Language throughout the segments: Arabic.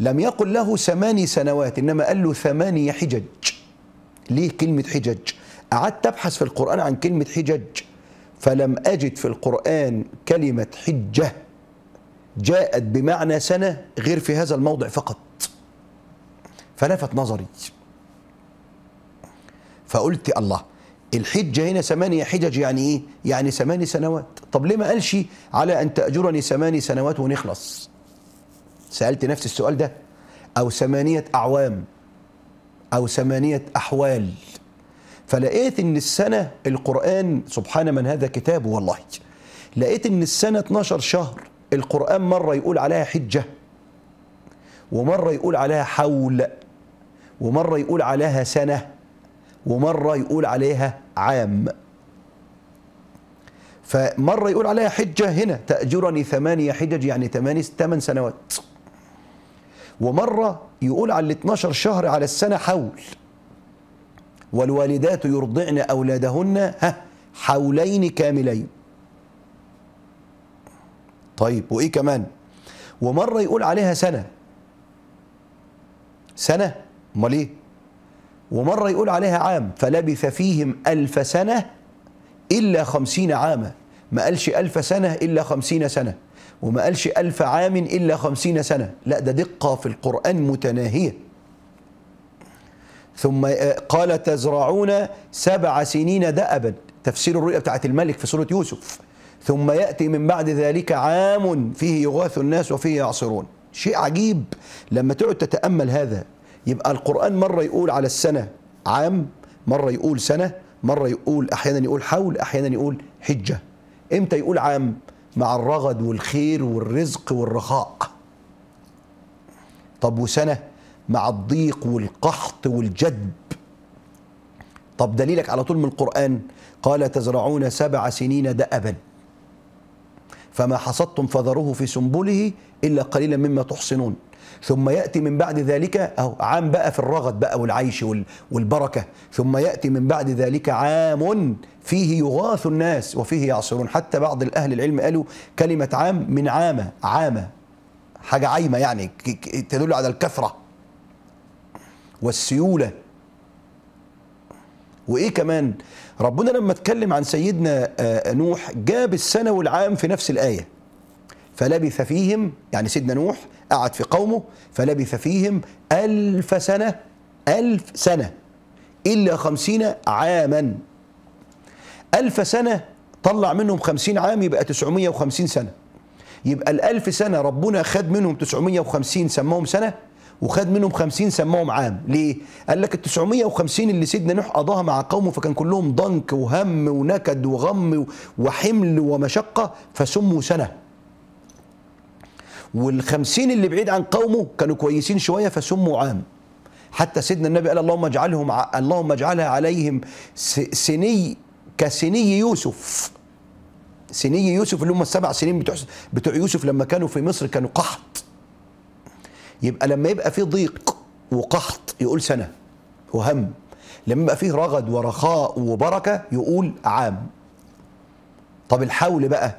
لم يقل له ثماني سنوات إنما قال له ثماني حجج ليه كلمة حجج قعدت أبحث في القرآن عن كلمة حجج فلم أجد في القرآن كلمة حجة جاءت بمعنى سنة غير في هذا الموضع فقط فلفت نظري فقلت الله الحجة هنا ثمانية حجج يعني إيه؟ يعني ثماني سنوات طب ليه ما قالش على أن تأجرني ثماني سنوات ونخلص سألت نفس السؤال ده أو ثمانية أعوام أو ثمانية أحوال فلقيت إن السنة القرآن سبحان من هذا كتابه والله لقيت إن السنة 12 شهر القرآن مرة يقول عليها حجة ومرة يقول عليها حول ومرة يقول عليها سنة ومرة يقول عليها عام فمرة يقول عليها حجة هنا تأجرني ثمانية حجج يعني ثماني ثمان سنوات ومرة يقول على ال 12 شهر على السنة حول والوالدات يرضعن أولادهن ها حولين كاملين طيب وإيه كمان ومرة يقول عليها سنة سنة امال ايه ومرة يقول عليها عام فلبث فيهم ألف سنة إلا خمسين عاما ما قالش ألف سنة إلا خمسين سنة وما قالش ألف عام إلا خمسين سنة لا ده دقة في القرآن متناهية ثم آه، قال تزرعون سبع سنين دأبا تفسير الرؤيا بتاعت الملك في سورة يوسف ثم يأتي من بعد ذلك عام فيه يغاث الناس وفيه يعصرون شيء عجيب لما تقعد تتأمل هذا يبقى القرآن مرة يقول على السنة عام مرة يقول سنة مرة يقول أحيانا يقول حول أحيانا يقول حجة امتى يقول عام مع الرغد والخير والرزق والرخاء طب وسنه مع الضيق والقحط والجدب طب دليلك على طول من القرآن قال تزرعون سبع سنين دأبا فما حصدتم فذروه في سنبله إلا قليلا مما تحصنون ثم يأتي من بعد ذلك أهو عام بقى في الرغد بقى والعيش والبركة ثم يأتي من بعد ذلك عام فيه يغاث الناس وفيه يعصرون حتى بعض الأهل العلم قالوا كلمة عام من عامة عامة حاجة عايمة يعني تدل على الكثرة والسيولة وإيه كمان ربنا لما اتكلم عن سيدنا آه، نوح جاب السنة والعام في نفس الآية فلبث فيهم يعني سيدنا نوح قعد في قومه فلبث فيهم ألف سنة ألف سنة إلا خمسين عاما ألف سنة طلع منهم خمسين عام يبقى تسعمية وخمسين سنة يبقى الألف سنة ربنا خد منهم تسعمية وخمسين سماهم سنة وخد منهم 50 سماهم عام ليه قال لك ال 950 اللي سيدنا نوح قضاها مع قومه فكان كلهم ضنك وهم ونكد وغم وحمل ومشقه فسموا سنه والخمسين اللي بعيد عن قومه كانوا كويسين شوية فسموا عام حتى سيدنا النبي قال اللهم اجعلهم اللهم اجعلها عليهم سني كسني يوسف سني يوسف اللي هم السبع سنين بتوع بتوع يوسف لما كانوا في مصر كانوا قحط يبقى لما يبقى فيه ضيق وقحط يقول سنه وهم لما يبقى فيه رغد ورخاء وبركه يقول عام طب الحول بقى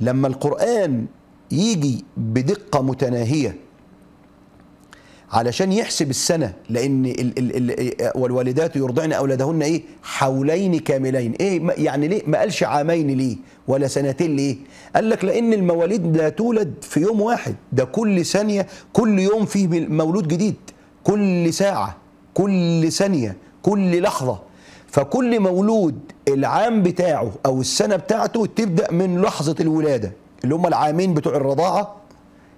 لما القران يجي بدقه متناهيه علشان يحسب السنه لان ال ال ال والوالدات يرضعن اولادهن ايه حولين كاملين ايه يعني ليه ما قالش عامين ليه ولا سنتين ليه قال لك لان المواليد لا تولد في يوم واحد ده كل ثانيه كل يوم فيه مولود جديد كل ساعه كل ثانيه كل لحظه فكل مولود العام بتاعه او السنه بتاعته تبدا من لحظه الولاده اللي هم العامين بتوع الرضاعه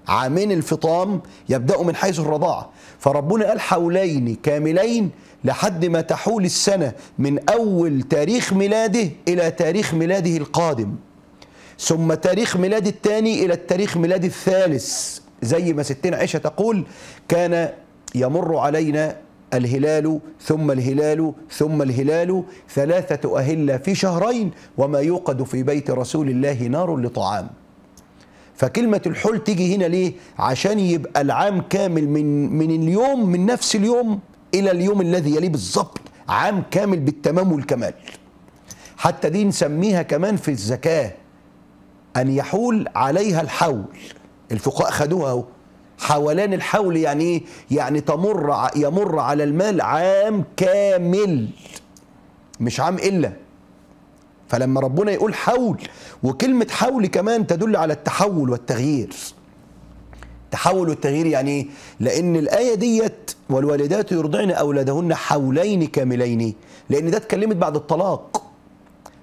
عامين الفطام يبداوا من حيث الرضاعه فربنا قال حولين كاملين لحد ما تحول السنه من اول تاريخ ميلاده الى تاريخ ميلاده القادم ثم تاريخ ميلاد الثاني الى التاريخ ميلاد الثالث زي ما ستنا عائشه تقول كان يمر علينا الهلال ثم الهلال ثم الهلال ثلاثه اهله في شهرين وما يوقد في بيت رسول الله نار لطعام فكلمة الحل تيجي هنا ليه؟ عشان يبقى العام كامل من من اليوم من نفس اليوم إلى اليوم الذي يليه بالظبط عام كامل بالتمام والكمال. حتى دي نسميها كمان في الزكاة أن يحول عليها الحول الفقهاء خدوها أهو حولان الحول يعني إيه؟ يعني تمر يمر على المال عام كامل مش عام إلا فلما ربنا يقول حول وكلمة حول كمان تدل على التحول والتغيير التحول والتغيير يعني ايه؟ لأن الآية ديت والوالدات يرضعن أولادهن حولين كاملين لأن ده اتكلمت بعد الطلاق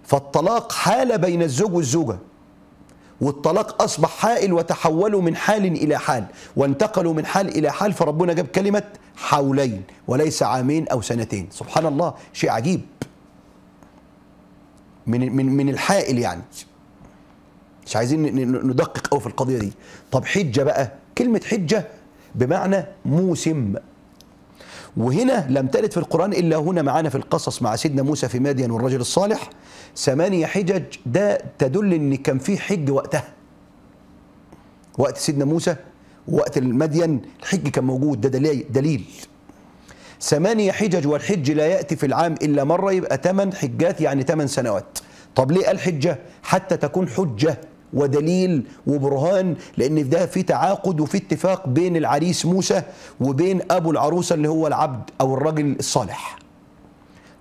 فالطلاق حال بين الزوج والزوجة والطلاق أصبح حائل وتحولوا من حال إلى حال وانتقلوا من حال إلى حال فربنا جاب كلمة حولين وليس عامين أو سنتين سبحان الله شيء عجيب من من من الحائل يعني مش عايزين ندقق قوي في القضيه دي طب حجه بقى كلمه حجه بمعنى موسم وهنا لم ترد في القرآن إلا هنا معانا في القصص مع سيدنا موسى في مادين والرجل الصالح ثمانية حجج ده تدل إن كان في حج وقتها وقت سيدنا موسى وقت المدين الحج كان موجود ده دليل, دليل ثمانية حجج والحج لا يأتي في العام إلا مرة يبقى ثمان حجات يعني ثمان سنوات طب ليه قال حجة حتى تكون حجة ودليل وبرهان لأن في ده في تعاقد وفي اتفاق بين العريس موسى وبين أبو العروسة اللي هو العبد أو الرجل الصالح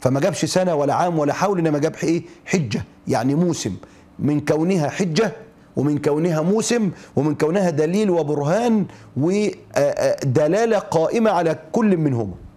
فما جابش سنة ولا عام ولا حول إنما جاب إيه حجة يعني موسم من كونها حجة ومن كونها موسم ومن كونها دليل وبرهان ودلالة قائمة على كل منهما